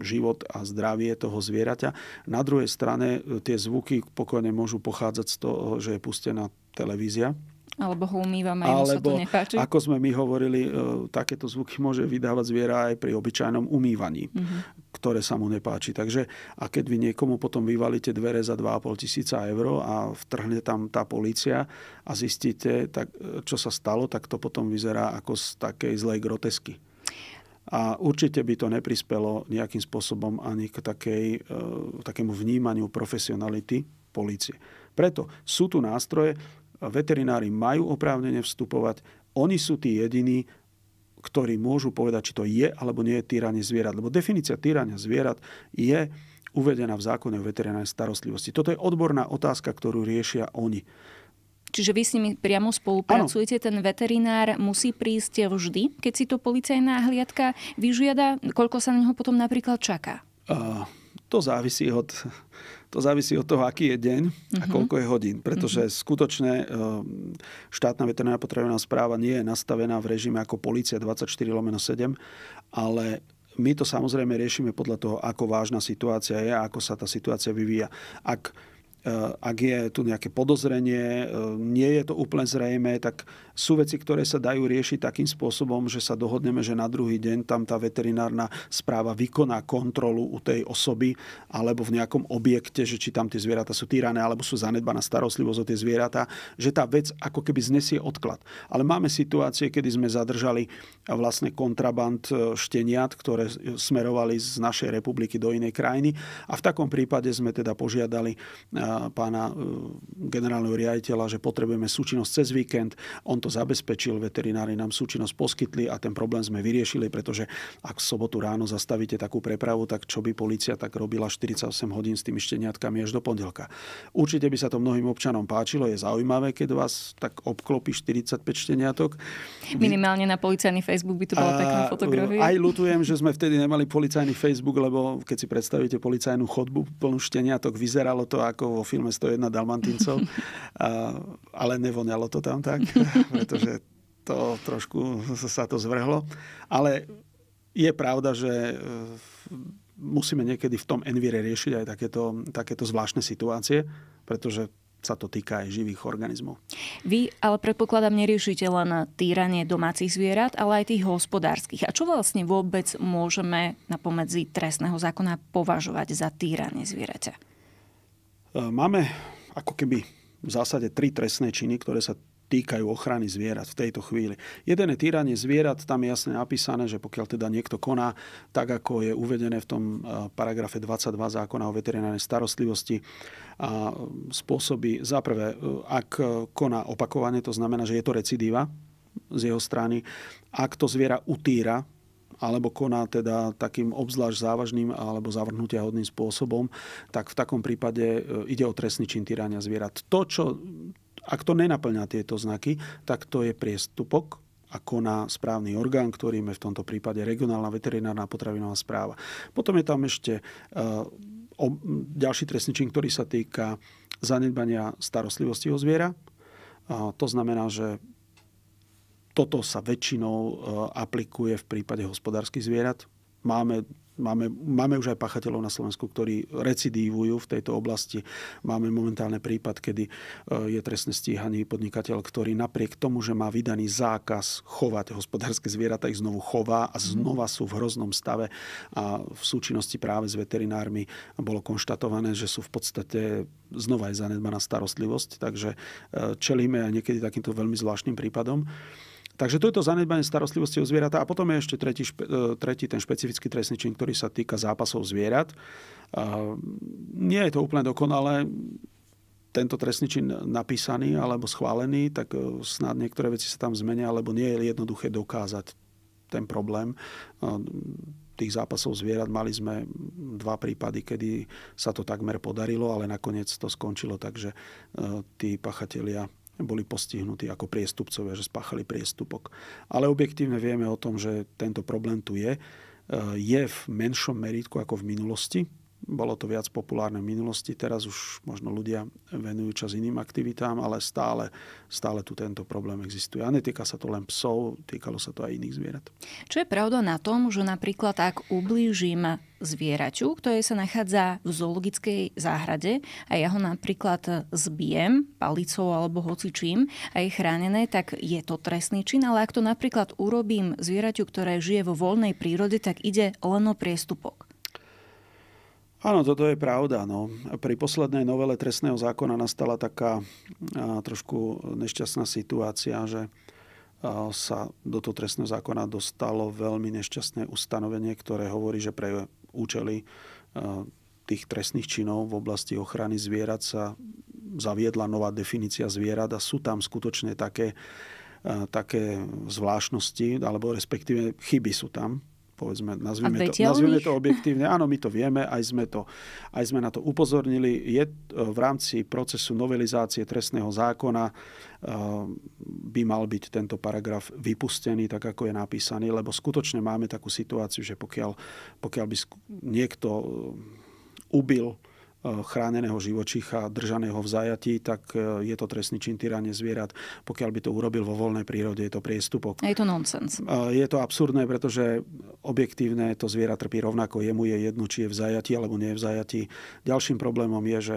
život a zdravie toho zvieraťa. Na druhej strane e, tie zvuky pokojne môžu pochádzať z toho, že je pustená televízia. Alebo ho umývame, alebo, sa to nepáči. ako sme my hovorili, e, takéto zvuky môže vydávať zviera aj pri obyčajnom umývaní. Mm-hmm ktoré sa mu nepáči. Takže a keď vy niekomu potom vyvalíte dvere za 2,5 tisíca eur a vtrhne tam tá policia a zistíte, tak, čo sa stalo, tak to potom vyzerá ako z takej zlej grotesky. A určite by to neprispelo nejakým spôsobom ani k takej, e, takému vnímaniu profesionality policie. Preto sú tu nástroje, veterinári majú oprávnenie vstupovať, oni sú tí jediní, ktorí môžu povedať, či to je alebo nie je týranie zvierat. Lebo definícia týrania zvierat je uvedená v zákone o veterinárnej starostlivosti. Toto je odborná otázka, ktorú riešia oni. Čiže vy s nimi priamo spolupracujete, ano. ten veterinár musí prísť vždy, keď si to policajná hliadka vyžiada, koľko sa na neho potom napríklad čaká? Uh, to závisí od, to závisí od toho, aký je deň a mhm. koľko je hodín. Pretože mhm. skutočne eh, štátna veterinárna potravinová správa nie je nastavená v režime ako policia 24 lomeno 7, ale my to samozrejme riešime podľa toho, ako vážna situácia je a ako sa tá situácia vyvíja. Ak Eh, ak je tu nejaké podozrenie, eh, nie je to úplne zrejme, tak sú veci, ktoré sa dajú riešiť takým spôsobom, že sa dohodneme, že na druhý deň tam tá veterinárna správa vykoná kontrolu u tej osoby alebo v nejakom objekte, že či tam tie zvieratá sú týrané alebo sú zanedbaná starostlivosť o tie zvieratá, že tá vec ako keby znesie odklad. Ale máme situácie, kedy sme zadržali eh, vlastne kontraband šteniat, ktoré smerovali z našej republiky do inej krajiny a v takom prípade sme teda požiadali pána e, generálneho riaditeľa, že potrebujeme súčinnosť cez víkend. On to zabezpečil, veterinári nám súčinnosť poskytli a ten problém sme vyriešili, pretože ak v sobotu ráno zastavíte takú prepravu, tak čo by policia tak robila 48 hodín s tými šteniatkami až do pondelka. Určite by sa to mnohým občanom páčilo, je zaujímavé, keď vás tak obklopí 45 šteniatok. Minimálne na policajný Facebook by to bola pekná fotografia. Aj ľutujem, že sme vtedy nemali policajný Facebook, lebo keď si predstavíte policajnú chodbu plnú šteniatok, vyzeralo to ako vo filme 101 Dalmantincov, a, ale nevoňalo to tam tak, pretože to trošku sa to zvrhlo. Ale je pravda, že e, musíme niekedy v tom envire riešiť aj takéto, takéto zvláštne situácie, pretože sa to týka aj živých organizmov. Vy ale predpokladám neriešite len týranie domácich zvierat, ale aj tých hospodárskych. A čo vlastne vôbec môžeme na pomedzi trestného zákona považovať za týranie zvieraťa? E, máme ako keby v zásade tri trestné činy, ktoré sa týkajú ochrany zvierat v tejto chvíli. Jeden je týranie zvierat, tam je jasne napísané, že pokiaľ teda niekto koná tak, ako je uvedené v tom e, paragrafe 22 zákona o veterinárnej starostlivosti a e, spôsobí, za prvé, ak koná opakovane, to znamená, že je to recidíva z jeho strany, ak to zviera utíra, alebo koná teda takým obzvlášť závažným alebo zavrhnutia hodným spôsobom, tak v takom prípade e, ide o trestný čin týrania zvierat. To, čo, ak to nenaplňa tieto znaky, tak to je priestupok, a koná správny orgán, ktorým je v tomto prípade regionálna veterinárna potravinová správa. Potom je tam ešte e, ďalší trestný čin, ktorý sa týka zanedbania starostlivosti o zviera. To znamená, že toto sa väčšinou eh, aplikuje v prípade hospodárskych zvierat. Máme Máme, máme už aj pachateľov na Slovensku, ktorí recidívujú v tejto oblasti. Máme momentálne prípad, kedy eh, je trestne stíhaný podnikateľ, ktorý napriek tomu, že má vydaný zákaz chovať hospodárske zvieratá, ich znovu chová a mhm. znova sú v hroznom stave. A v súčinnosti práve s veterinármi bolo konštatované, že sú v podstate znova aj zanedbaná starostlivosť. Takže eh, čelíme aj niekedy takýmto veľmi zvláštnym prípadom. Takže to je to zanedbanie starostlivosti o zvieratá. A potom je ešte tretí, e, tretí ten špecifický trestný čin, ktorý sa týka zápasov zvierat. Nie je to úplne dokonalé tento trestný čin napísaný alebo schválený, tak e, snad niektoré veci sa tam zmenia, alebo nie je jednoduché dokázať ten problém e, tých zápasov zvierat. Mali sme dva prípady, kedy sa to takmer podarilo, ale nakoniec to skončilo tak, že tí pachatelia boli postihnutí ako priestupcovia, že spáchali priestupok. Ale objektívne vieme o tom, že tento problém tu je. E, je v menšom meritku ako v minulosti, bolo to viac populárne v minulosti, teraz už možno ľudia venujú čas iným aktivitám, ale stále, stále tu tento problém existuje. A netýka sa to len psov, týkalo sa to aj iných zvierat. Čo je pravda na tom, že napríklad ak ublížim zvieraťu, ktoré sa nachádza v zoologickej záhrade a ja ho napríklad zbijem palicou alebo hocičím a je chránené, tak je to trestný čin, ale ak to napríklad urobím zvieraťu, ktoré žije vo voľnej prírode, tak ide len o priestupok. Áno, toto je pravda. No. Pri poslednej novele trestného zákona nastala taká trošku nešťastná situácia, že sa do toho trestného zákona dostalo veľmi nešťastné ustanovenie, ktoré hovorí, že pre účely tých trestných činov v oblasti ochrany zvierat sa zaviedla nová definícia zvierat a sú tam skutočne také, také zvláštnosti, alebo respektíve chyby sú tam povedzme, nazvime, to, nazvime to objektívne. Áno, my to vieme, aj sme, to, aj sme na to upozornili. Je e, v rámci procesu novelizácie trestného zákona e, by mal byť tento paragraf vypustený, tak ako je napísaný, lebo skutočne máme takú situáciu, že pokiaľ, pokiaľ by niekto e, ubil E, chráneného živočícha držaného v zajatí, tak e, je to trestný čin týranie zvierat. Pokiaľ by to urobil vo voľnej prírode, je to priestupok. Je to nonsens. E, je to absurdné, pretože objektívne to zviera trpí rovnako. Jemu je jedno, či je v zajatí alebo nie je v zajatí. Ďalším problémom je, že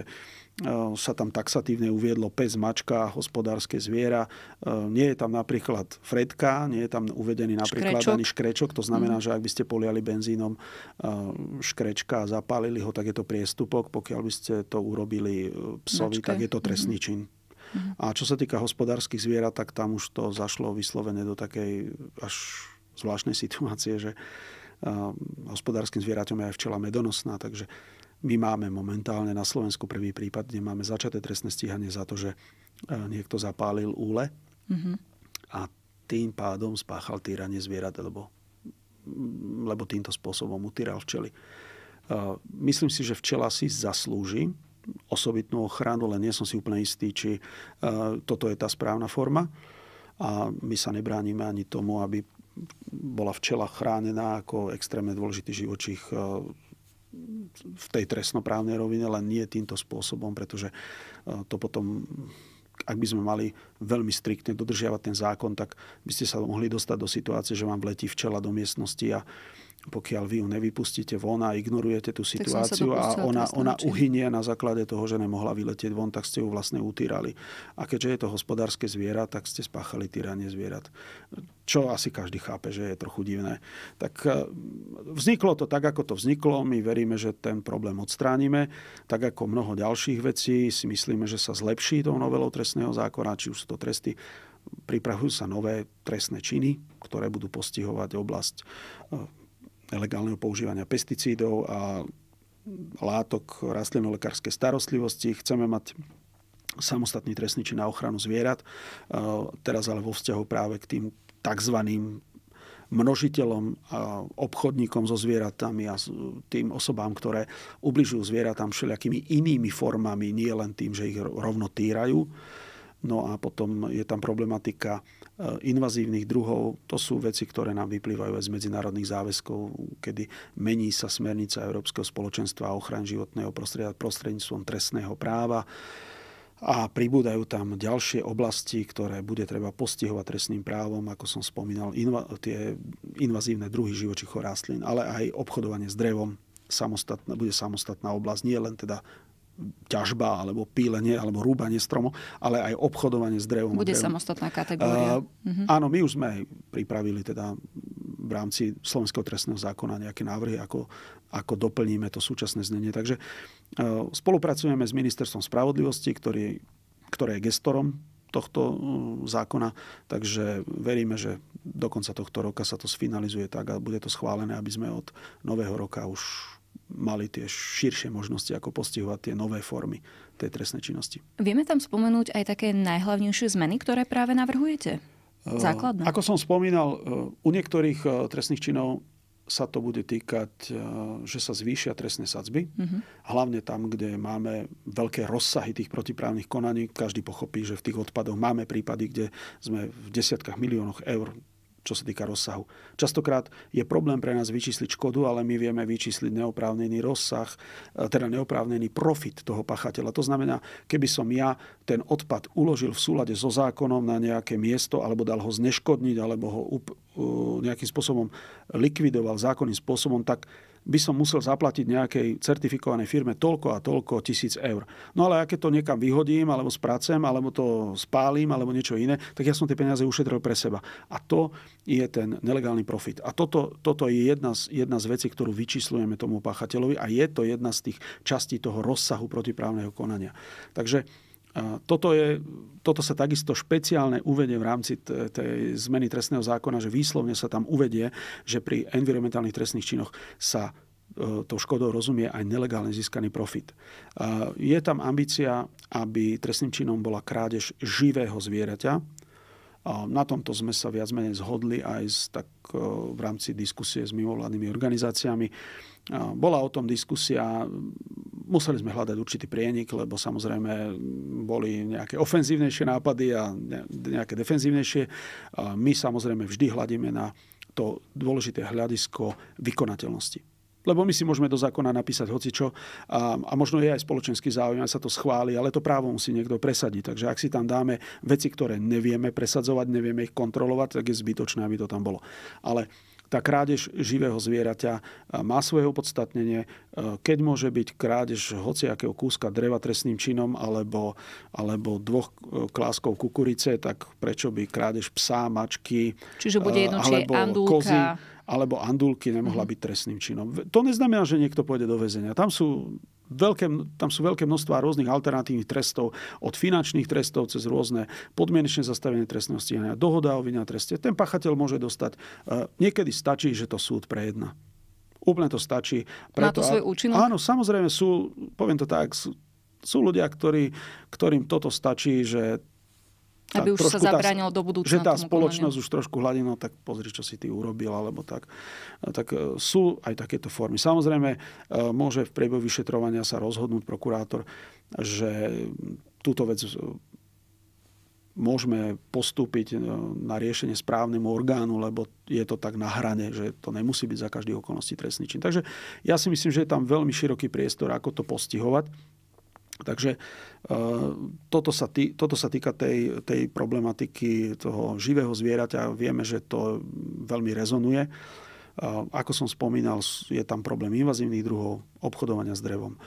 Ehm, sa tam taxatívne uviedlo pes, mačka, hospodárske zviera. Ehm, nie je tam napríklad fredka, nie je tam uvedený napríklad škrečok. ani škrečok. To znamená, mm. že ak by ste poliali benzínom ehm, škrečka a zapálili ho, tak je to priestupok. Pokiaľ by ste to urobili psovi, Mačke. tak je to trestný mhm. čin. Mm. A čo sa týka hospodárskych zvierat, tak tam už to zašlo vyslovene do takej až zvláštnej situácie, že hospodárskym zvieraťom je aj včela medonosná, takže my máme momentálne na Slovensku prvý prípad, kde máme začaté trestné stíhanie za to, že e, niekto zapálil úle mm-hmm. a tým pádom spáchal týranie zvierat, lebo, lebo týmto spôsobom utýral včely. E, myslím si, že včela si zaslúži osobitnú ochranu, len nie som si úplne istý, či e, toto je tá správna forma. A my sa nebránime ani tomu, aby bola včela chránená ako extrémne dôležitý živočích v tej trestnoprávnej rovine, len nie týmto spôsobom, pretože eh, to potom ak by sme mali veľmi striktne dodržiavať ten zákon, tak by ste sa mohli dostať do situácie, že vám vletí včela do miestnosti a, pokiaľ vy ju nevypustíte von a ignorujete tú situáciu a ona, ona uhynie na základe toho, že nemohla vyletieť von, tak ste ju vlastne utírali. A keďže je to hospodárske zviera, tak ste spáchali týranie zvierat. Čo asi každý chápe, že je trochu divné. Tak e, vzniklo to tak, ako to vzniklo. My veríme, že ten problém odstránime. Tak ako mnoho ďalších vecí si myslíme, že sa zlepší tou novelou trestného zákona, či už sú to tresty pripravujú sa nové trestné činy, ktoré budú postihovať oblasť e, nelegálneho používania pesticídov a látok rastlinolekárskej starostlivosti. Chceme mať samostatný trestný čin na ochranu zvierat. Teraz ale vo vzťahu práve k tým tzv. množiteľom a obchodníkom so zvieratami a tým osobám, ktoré ubližujú zvieratám všelijakými inými formami, nie len tým, že ich rovno týrajú. No a potom je tam problematika Eh, invazívnych druhov, to sú veci, ktoré nám vyplývajú aj z medzinárodných záväzkov, kedy mení sa smernica Európskeho spoločenstva a ochran životného prostredia prostredníctvom trestného práva a pribúdajú tam ďalšie oblasti, ktoré bude treba postihovať trestným právom, ako som spomínal, inva- tie invazívne druhy živočichov rastlín, ale aj obchodovanie s drevom, samostatná, bude samostatná oblasť, nie len teda ťažba, alebo pílenie, alebo rúbanie stromov, ale aj obchodovanie s drevom. Bude drevom. samostatná kategória. Uh, mhm. Áno, my už sme pripravili teda v rámci Slovenského trestného zákona nejaké návrhy, ako, ako doplníme to súčasné znenie. Takže uh, spolupracujeme s Ministerstvom spravodlivosti, ktorý, ktoré je gestorom tohto e, zákona, takže veríme, že do konca tohto roka sa to sfinalizuje tak a bude to schválené, aby sme od nového roka už mali tie širšie možnosti, ako postihovať tie nové formy tej trestnej činnosti. Vieme tam spomenúť aj také najhlavnejšie zmeny, ktoré práve navrhujete? Ehm, Základné. Ako som spomínal, ehm, u niektorých ehm, trestných činov sa to bude týkať, že sa zvýšia trestné sadzby. Mm-hmm. Hlavne tam, kde máme veľké rozsahy tých protiprávnych konaní. Každý pochopí, že v tých odpadoch máme prípady, kde sme v desiatkách miliónoch eur čo sa týka rozsahu. Častokrát je problém pre nás vyčísliť škodu, ale my vieme vyčísliť neoprávnený rozsah, e, teda neoprávnený profit toho pachateľa. To znamená, keby som ja ten odpad uložil v súlade so zákonom na nejaké miesto, alebo dal ho zneškodniť, alebo ho up, nejakým spôsobom likvidoval zákonným spôsobom, tak by som musel zaplatiť nejakej certifikovanej firme toľko a toľko tisíc eur. No ale aké to niekam vyhodím, alebo spracem, alebo to spálim, alebo niečo iné, tak ja som tie peniaze ušetril pre seba. A to je ten nelegálny profit. A toto, toto je jedna z, jedna z vecí, ktorú vyčíslujeme tomu páchateľovi a je to jedna z tých častí toho rozsahu protiprávneho konania. Takže toto, je, toto sa takisto špeciálne uvedie v rámci tej zmeny trestného zákona, že výslovne sa tam uvedie, že pri environmentálnych trestných činoch sa e, tou škodou rozumie aj nelegálne získaný profit. Je tam ambícia, aby trestným činom bola krádež živého zvieraťa. Na tomto sme sa viac menej zhodli aj z, tak, e, v rámci diskusie s mimovládnymi organizáciami. Bola o tom diskusia, museli sme hľadať určitý prienik, lebo samozrejme boli nejaké ofenzívnejšie nápady a nejaké defenzívnejšie. A my samozrejme vždy hľadíme na to dôležité hľadisko vykonateľnosti. Lebo my si môžeme do zákona napísať hocičo a, a možno je aj spoločenský záujem, aj sa to schváli, ale to právo musí niekto presadiť. Takže ak si tam dáme veci, ktoré nevieme presadzovať, nevieme ich kontrolovať, tak je zbytočné, aby to tam bolo. Ale tá krádež živého zvieraťa má svoje opodstatnenie, e, keď môže byť krádež hociakého kúska dreva trestným činom alebo, alebo dvoch e, kláskov kukurice, tak prečo by krádež psa, mačky Čiže bude e, jedno, alebo či je andulka, kozy alebo andulky nemohla mhm. byť trestným činom. To neznamená, že niekto pôjde do väzenia. Tam sú veľké, tam sú veľké množstva rôznych alternatívnych trestov, od finančných trestov cez rôzne podmienečné zastavenie trestného stíhania, dohoda o vine a treste. Ten pachateľ môže dostať. E, niekedy stačí, že to súd prejedná. Úplne to stačí. Preto, Má to svoj účinok? Áno, samozrejme sú, poviem to tak, sú, sú ľudia, ktorí, ktorým toto stačí, že aby už sa zabránilo do budúcna. Že tá spoločnosť konaniu. už trošku hladina, tak pozri, čo si ty urobil, alebo tak. Tak e, sú aj takéto formy. Samozrejme, e, môže v priebehu vyšetrovania sa rozhodnúť prokurátor, že túto vec e, môžeme postúpiť na riešenie správnemu orgánu, lebo je to tak na hrane, že to nemusí byť za každých okolností trestný čin. Takže ja si myslím, že je tam veľmi široký priestor, ako to postihovať. Takže e, toto sa, tý, toto sa týka tej, tej problematiky toho živého zvieraťa. Vieme, že to veľmi rezonuje. E, ako som spomínal, je tam problém invazívnych druhov, obchodovania s drevom, e,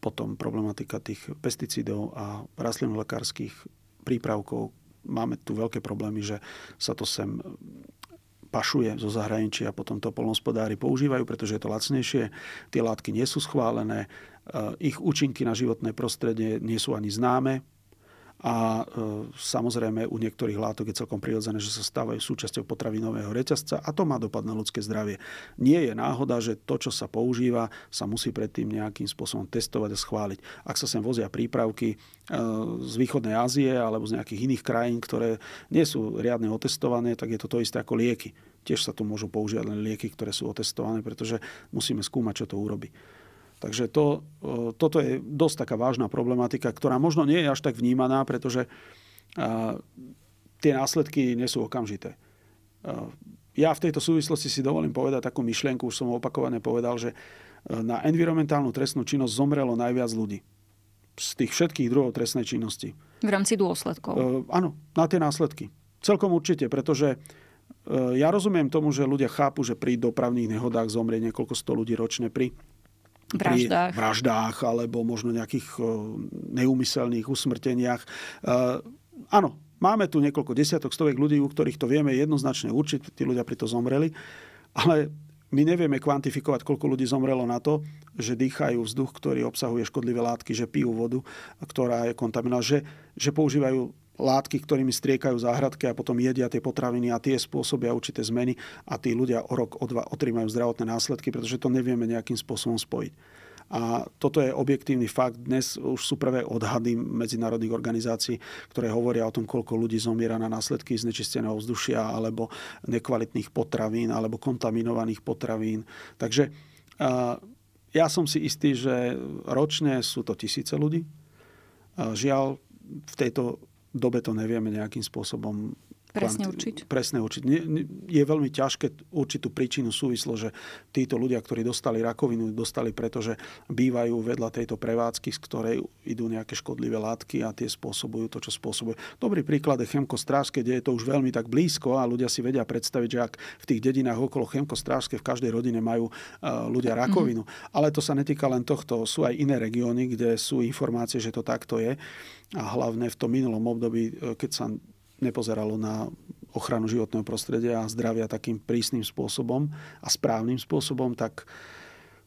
potom problematika tých pesticídov a rastlinolekárskych prípravkov. Máme tu veľké problémy, že sa to sem pašuje zo zahraničia a potom to polnospodári používajú, pretože je to lacnejšie. Tie látky nie sú schválené, Eh, ich účinky na životné prostredie nie sú ani známe a eh, samozrejme u niektorých látok je celkom prirodzené, že sa stávajú súčasťou potravinového reťazca a to má dopad na ľudské zdravie. Nie je náhoda, že to, čo sa používa, sa musí predtým nejakým spôsobom testovať a schváliť. Ak sa sem vozia prípravky eh, z východnej Ázie alebo z nejakých iných krajín, ktoré nie sú riadne otestované, tak je to to isté ako lieky. Tiež sa tu môžu používať len lieky, ktoré sú otestované, pretože musíme skúmať, čo to urobí. Takže to, e, toto je dosť taká vážna problematika, ktorá možno nie je až tak vnímaná, pretože e, tie následky nie sú okamžité. E, ja v tejto súvislosti si dovolím povedať takú myšlienku, už som opakovane povedal, že na environmentálnu trestnú činnosť zomrelo najviac ľudí z tých všetkých druhov trestnej činnosti. V rámci dôsledkov? E, áno, na tie následky. Celkom určite, pretože e, ja rozumiem tomu, že ľudia chápu, že pri dopravných nehodách zomrie niekoľko sto ľudí ročne, pri vraždách. pri vraždách alebo možno nejakých e, neúmyselných usmrteniach. E, áno, máme tu niekoľko desiatok, stovek ľudí, u ktorých to vieme jednoznačne určiť, tí ľudia pri to zomreli, ale my nevieme kvantifikovať, koľko ľudí zomrelo na to, že dýchajú vzduch, ktorý obsahuje škodlivé látky, že pijú vodu, ktorá je kontaminovaná, že, že používajú látky, ktorými striekajú záhradky a potom jedia tie potraviny a tie spôsobia určité zmeny a tí ľudia o rok, o dva, otrímajú zdravotné následky, pretože to nevieme nejakým spôsobom spojiť. A toto je objektívny fakt. Dnes už sú prvé odhady medzinárodných organizácií, ktoré hovoria o tom, koľko ľudí zomiera na následky znečisteného vzdušia alebo nekvalitných potravín alebo kontaminovaných potravín. Takže ja som si istý, že ročne sú to tisíce ľudí. Žiaľ, v tejto dobe to nevieme nejakým spôsobom Presne určiť. Presne určiť. Je veľmi ťažké určitú príčinu súvislo, že títo ľudia, ktorí dostali rakovinu, dostali preto, že bývajú vedľa tejto prevádzky, z ktorej idú nejaké škodlivé látky a tie spôsobujú to, čo spôsobuje. Dobrý príklad je Chemko Strážske, kde je to už veľmi tak blízko a ľudia si vedia predstaviť, že ak v tých dedinách okolo chemko Strážske v každej rodine majú eh, ľudia mhm. rakovinu. Mm. Ale to sa netýka len tohto. Sú aj iné regióny, kde sú informácie, že to takto je. A hlavne v tom minulom období, eh, keď sa nepozeralo na ochranu životného prostredia a zdravia takým prísnym spôsobom a správnym spôsobom, tak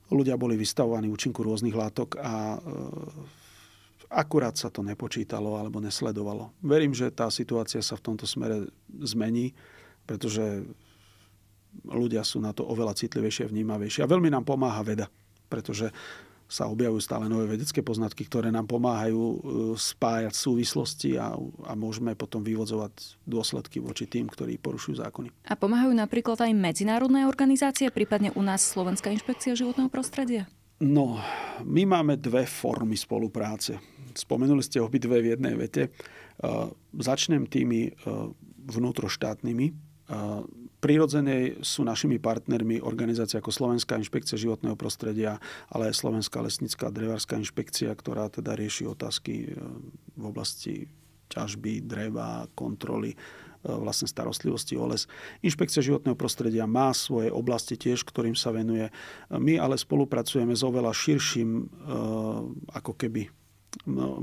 ľudia boli vystavovaní účinku rôznych látok a e, akurát sa to nepočítalo alebo nesledovalo. Verím, že tá situácia sa v tomto smere zmení, pretože ľudia sú na to oveľa citlivejšie a vnímavejšie. A veľmi nám pomáha veda, pretože sa objavujú stále nové vedecké poznatky, ktoré nám pomáhajú e, spájať súvislosti a, a môžeme potom vyvodzovať dôsledky voči tým, ktorí porušujú zákony. A pomáhajú napríklad aj medzinárodné organizácie, prípadne u nás Slovenská inšpekcia životného prostredia? No, my máme dve formy spolupráce. Spomenuli ste obidve v jednej vete. E, začnem tými e, vnútroštátnymi Prirodzene sú našimi partnermi organizácie ako Slovenská inšpekcia životného prostredia, ale aj Slovenská lesnická drevárska inšpekcia, ktorá teda rieši otázky e, v oblasti ťažby, dreva, kontroly e, vlastne starostlivosti o les. Inšpekcia životného prostredia má svoje oblasti tiež, ktorým sa venuje. My ale spolupracujeme s oveľa širším e, ako keby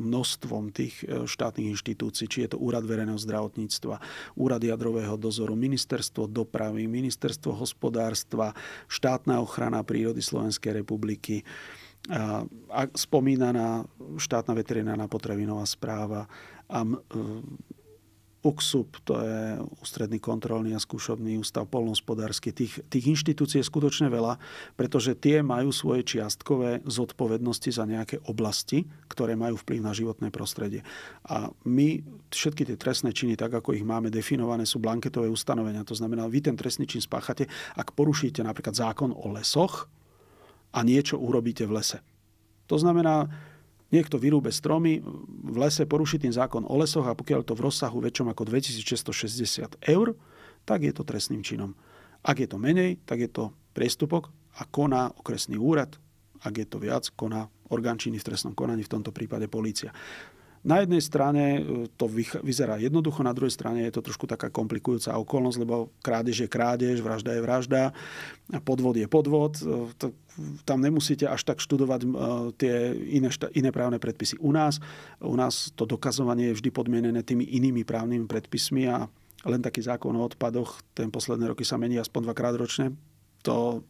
množstvom tých e, štátnych inštitúcií, či je to Úrad verejného zdravotníctva, Úrad jadrového dozoru, Ministerstvo dopravy, Ministerstvo hospodárstva, štátna ochrana prírody Slovenskej republiky, a, spomínaná štátna veterinárna potravinová správa a e, UKSUP, to je Ústredný kontrolný a skúšobný ústav polnospodársky. Tých, tých inštitúcií je skutočne veľa, pretože tie majú svoje čiastkové zodpovednosti za nejaké oblasti, ktoré majú vplyv na životné prostredie. A my všetky tie trestné činy, tak ako ich máme definované, sú blanketové ustanovenia. To znamená, vy ten trestný čin spáchate, ak porušíte napríklad zákon o lesoch a niečo urobíte v lese. To znamená, Niekto vyrúbe stromy, v lese poruší tým zákon o lesoch a pokiaľ to v rozsahu väčšom ako 2660 eur, tak je to trestným činom. Ak je to menej, tak je to priestupok a koná okresný úrad. Ak je to viac, koná orgán činy v trestnom konaní, v tomto prípade polícia. Na jednej strane e, to vyzerá jednoducho, na druhej strane je to trošku taká komplikujúca okolnosť, lebo krádež je krádež, vražda je vražda, podvod je podvod. E, tam nemusíte až tak študovať e, tie iné, iné právne predpisy. U nás, u nás to dokazovanie je vždy podmienené tými inými právnymi predpismi a len taký zákon o odpadoch, ten posledné roky sa mení aspoň dvakrát ročne. To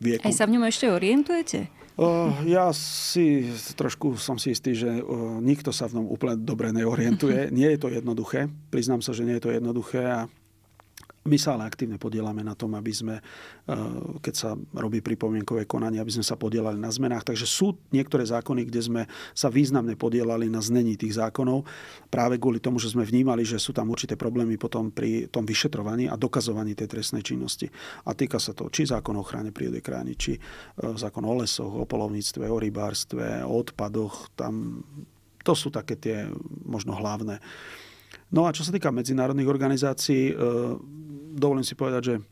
vieku. Aj sa v ňom ešte orientujete? Uh, ja si trošku som si istý, že uh, nikto sa v ňom úplne dobre neorientuje. Nie je to jednoduché. Priznám sa, že nie je to jednoduché a my sa ale aktívne podielame na tom, aby sme, eh, keď sa robí pripomienkové konanie, aby sme sa podielali na zmenách. Takže sú niektoré zákony, kde sme sa významne podielali na znení tých zákonov, práve kvôli tomu, že sme vnímali, že sú tam určité problémy potom pri tom vyšetrovaní a dokazovaní tej trestnej činnosti. A týka sa to či zákon o ochrane prírody krajiny, či eh, zákon o lesoch, o polovníctve, o rybárstve, o odpadoch. Tam to sú také tie možno hlavné No a čo sa týka medzinárodných organizácií, e, dovolím si povedať, že e,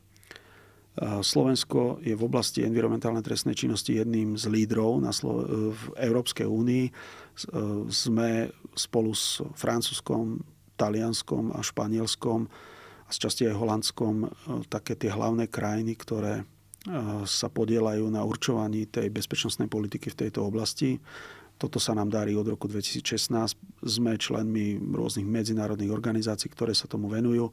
Slovensko je v oblasti environmentálnej trestnej činnosti jedným z lídrov na Slo- e, v Európskej únii. Sme spolu s Francúzskom, Talianskom a Španielskom a z časti aj Holandskom také tie hlavné krajiny, ktoré sa podielajú na určovaní tej bezpečnostnej politiky v tejto oblasti. Toto sa nám darí od roku 2016. Sme členmi rôznych medzinárodných organizácií, ktoré sa tomu venujú. E,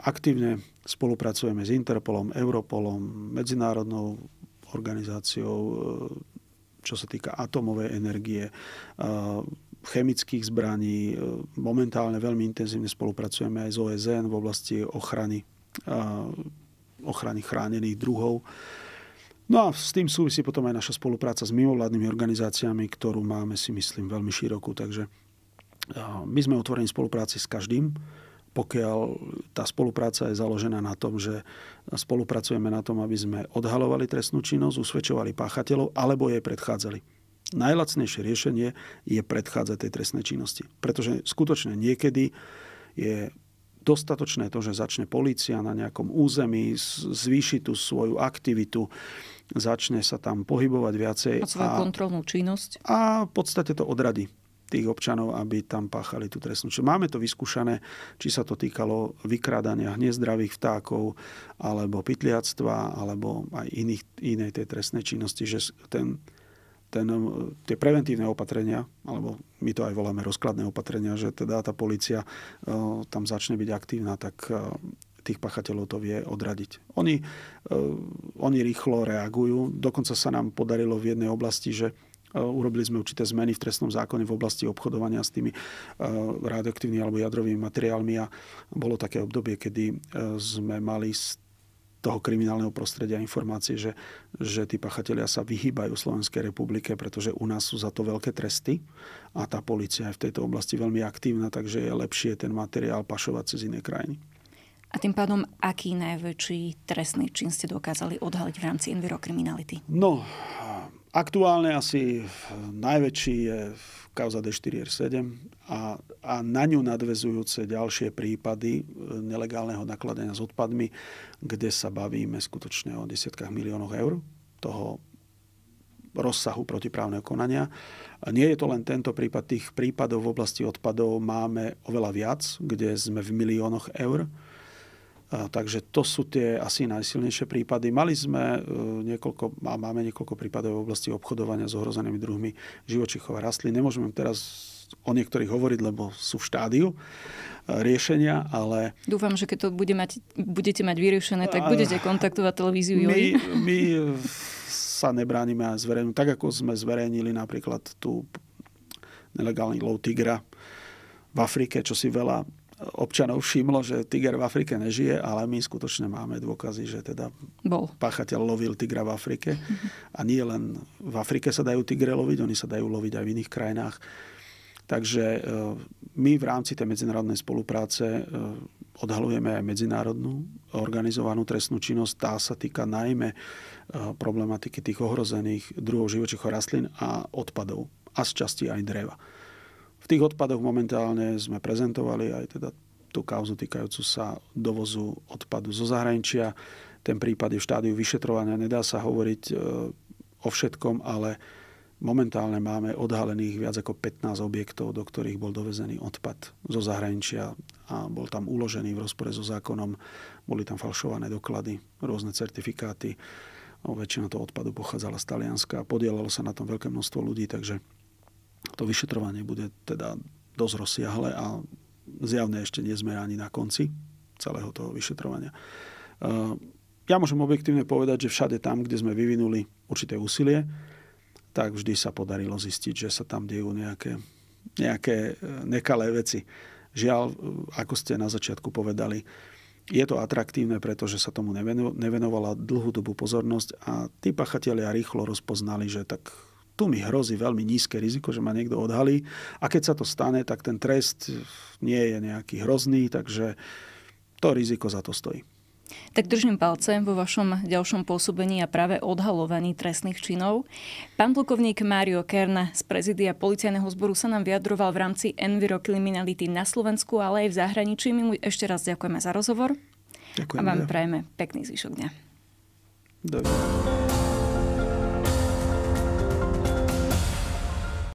aktívne spolupracujeme s Interpolom, Europolom, medzinárodnou organizáciou, e, čo sa týka atomovej energie, e, chemických zbraní. Momentálne veľmi intenzívne spolupracujeme aj s OSN v oblasti ochrany, ochrany chránených druhov. No a s tým súvisí potom aj naša spolupráca s mimovládnymi organizáciami, ktorú máme si myslím veľmi širokú. Takže my sme otvorení spolupráci s každým, pokiaľ tá spolupráca je založená na tom, že spolupracujeme na tom, aby sme odhalovali trestnú činnosť, usvedčovali páchateľov alebo jej predchádzali. Najlacnejšie riešenie je predchádzať tej trestnej činnosti. Pretože skutočne niekedy je dostatočné to, že začne polícia na nejakom území, zvýšiť tú svoju aktivitu, začne sa tam pohybovať viacej. A svoju kontrolnú činnosť. A v podstate to odradí tých občanov, aby tam páchali tú trestnú činnosť. Máme to vyskúšané, či sa to týkalo vykrádania nezdravých vtákov, alebo pytliactva, alebo aj iných, inej tej trestnej činnosti, že ten, ten, e, tie preventívne opatrenia, alebo my to aj voláme rozkladné opatrenia, že teda tá policia e, tam začne byť aktívna, tak e, tých pachateľov to vie odradiť. Oni, e, oni rýchlo reagujú. Dokonca sa nám podarilo v jednej oblasti, že e, urobili sme určité zmeny v trestnom zákone v oblasti obchodovania s tými e, radioaktívnymi alebo jadrovými materiálmi a bolo také obdobie, kedy sme mali z toho kriminálneho prostredia informácie, že, že tí pachatelia sa vyhýbajú Slovenskej republike, pretože u nás sú za to veľké tresty a tá policia je v tejto oblasti veľmi aktívna, takže je lepšie ten materiál pašovať cez iné krajiny. A tým pádom, aký najväčší trestný čin ste dokázali odhaliť v rámci envirokriminality? No, aktuálne asi najväčší je kauza D4R7 a, a na ňu nadvezujúce ďalšie prípady e, nelegálneho nakladania s odpadmi, kde sa bavíme skutočne o desiatkách miliónoch eur toho rozsahu protiprávneho konania. Nie je to len tento prípad, tých prípadov v oblasti odpadov máme oveľa viac, kde sme v miliónoch eur takže to sú tie asi najsilnejšie prípady. Mali sme e, niekoľko, a máme niekoľko prípadov v oblasti obchodovania s ohrozenými druhmi živočichov a rastlín. Nemôžeme teraz o niektorých hovoriť, lebo sú v štádiu e, riešenia, ale... Dúfam, že keď to bude mať, budete mať vyriešené, tak budete kontaktovať televíziu my, my sa nebránime a zverejnú. Tak ako sme zverejnili napríklad tú nelegálny lov tigra v Afrike, čo si veľa občanov všimlo, že tiger v Afrike nežije, ale my skutočne máme dôkazy, že teda Bol. páchateľ lovil tigra v Afrike. Mhm. A nie len v Afrike sa dajú tigre loviť, oni sa dajú loviť aj v iných krajinách. Takže e, my v rámci tej medzinárodnej spolupráce e, odhalujeme aj medzinárodnú organizovanú trestnú činnosť. Tá sa týka najmä e, problematiky tých ohrozených druhov živočíchov rastlín a odpadov a z časti aj dreva tých odpadoch momentálne sme prezentovali aj teda tú kauzu týkajúcu sa dovozu odpadu zo zahraničia. Ten prípad je v štádiu vyšetrovania, nedá sa hovoriť e, o všetkom, ale momentálne máme odhalených viac ako 15 objektov, do ktorých bol dovezený odpad zo zahraničia a bol tam uložený v rozpore so zákonom. Boli tam falšované doklady, rôzne certifikáty. No, väčšina toho odpadu pochádzala z Talianska a podielalo sa na tom veľké množstvo ľudí, takže to vyšetrovanie bude teda dosť rozsiahle a zjavne ešte nie sme ani na konci celého toho vyšetrovania. Eh, ja môžem objektívne povedať, že všade tam, kde sme vyvinuli určité úsilie, tak vždy sa podarilo zistiť, že sa tam dejú nejaké, nejaké eh, nekalé veci. Žiaľ, eh, ako ste na začiatku povedali, je to atraktívne, pretože sa tomu nevenovala dlhú dobu pozornosť a tí pachatelia rýchlo rozpoznali, že tak tu mi hrozí veľmi nízke riziko, že ma niekto odhalí. A keď sa to stane, tak ten trest nie je nejaký hrozný, takže to riziko za to stojí. Tak držím palce vo vašom ďalšom pôsobení a práve odhalovaní trestných činov. Pán plukovník Mário Kern z prezidia Policajného zboru sa nám vyjadroval v rámci envirokriminality na Slovensku, ale aj v zahraničí. My mu ešte raz ďakujeme za rozhovor. Ďakujem. A vám prajeme pekný zvyšok dňa. Dobre.